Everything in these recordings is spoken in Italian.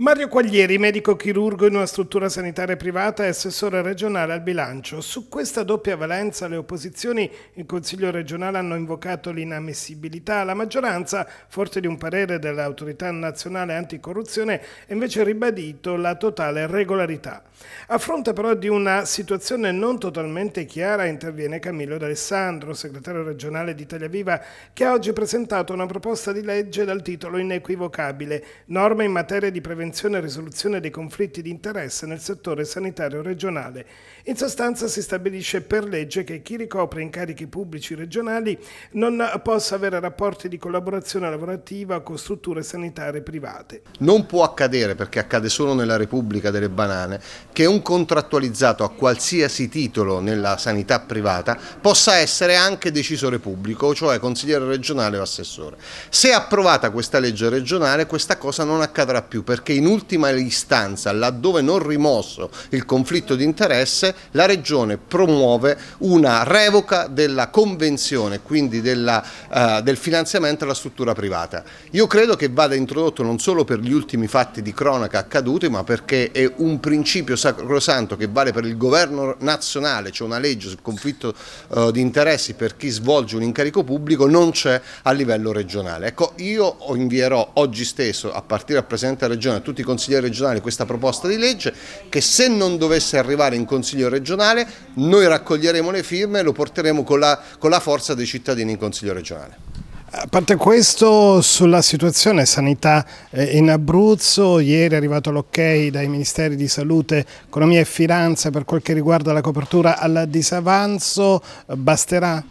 Mario Quaglieri, medico chirurgo in una struttura sanitaria privata e assessore regionale al bilancio. Su questa doppia valenza le opposizioni in Consiglio regionale hanno invocato l'inammissibilità. La maggioranza, forte di un parere dell'autorità nazionale anticorruzione, ha invece ribadito la totale regolarità. A fronte però di una situazione non totalmente chiara interviene Camillo D'Alessandro, segretario regionale di Italia Viva, che ha oggi presentato una proposta di legge dal titolo inequivocabile, norme in materia di prevenzione prevenzione e risoluzione dei conflitti di interesse nel settore sanitario regionale. In sostanza si stabilisce per legge che chi ricopre incarichi pubblici regionali non possa avere rapporti di collaborazione lavorativa con strutture sanitarie private. Non può accadere, perché accade solo nella Repubblica delle Banane, che un contrattualizzato a qualsiasi titolo nella sanità privata possa essere anche decisore pubblico, cioè consigliere regionale o assessore. Se approvata questa legge regionale questa cosa non accadrà più perché in ultima istanza, laddove non rimosso il conflitto di interesse, la Regione promuove una revoca della convenzione, quindi della, uh, del finanziamento alla struttura privata. Io credo che vada introdotto non solo per gli ultimi fatti di cronaca accaduti, ma perché è un principio sacrosanto che vale per il governo nazionale, c'è cioè una legge sul conflitto uh, di interessi per chi svolge un incarico pubblico, non c'è a livello regionale. Ecco, io invierò oggi stesso, a partire dal Presidente della Regione, a tutti i consiglieri regionali questa proposta di legge che se non dovesse arrivare in consiglio regionale noi raccoglieremo le firme e lo porteremo con la, con la forza dei cittadini in consiglio regionale. A parte questo, sulla situazione sanità eh, in Abruzzo, ieri è arrivato l'ok dai Ministeri di Salute, Economia e Finanza per quel che riguarda la copertura al disavanzo, basterà?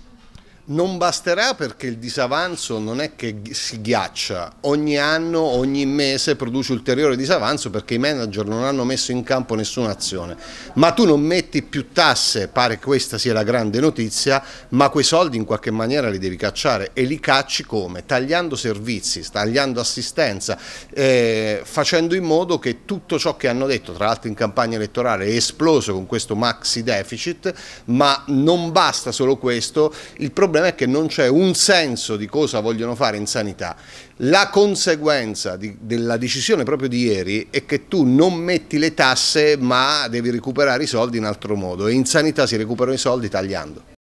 Non basterà perché il disavanzo non è che si ghiaccia, ogni anno, ogni mese produce ulteriore disavanzo perché i manager non hanno messo in campo nessuna azione. Ma tu non metti più tasse, pare che questa sia la grande notizia, ma quei soldi in qualche maniera li devi cacciare e li cacci come? Tagliando servizi, tagliando assistenza, eh, facendo in modo che tutto ciò che hanno detto, tra l'altro in campagna elettorale, è esploso con questo maxi deficit, ma non basta solo questo, il problema problema è che non c'è un senso di cosa vogliono fare in sanità. La conseguenza di, della decisione proprio di ieri è che tu non metti le tasse ma devi recuperare i soldi in altro modo e in sanità si recuperano i soldi tagliando.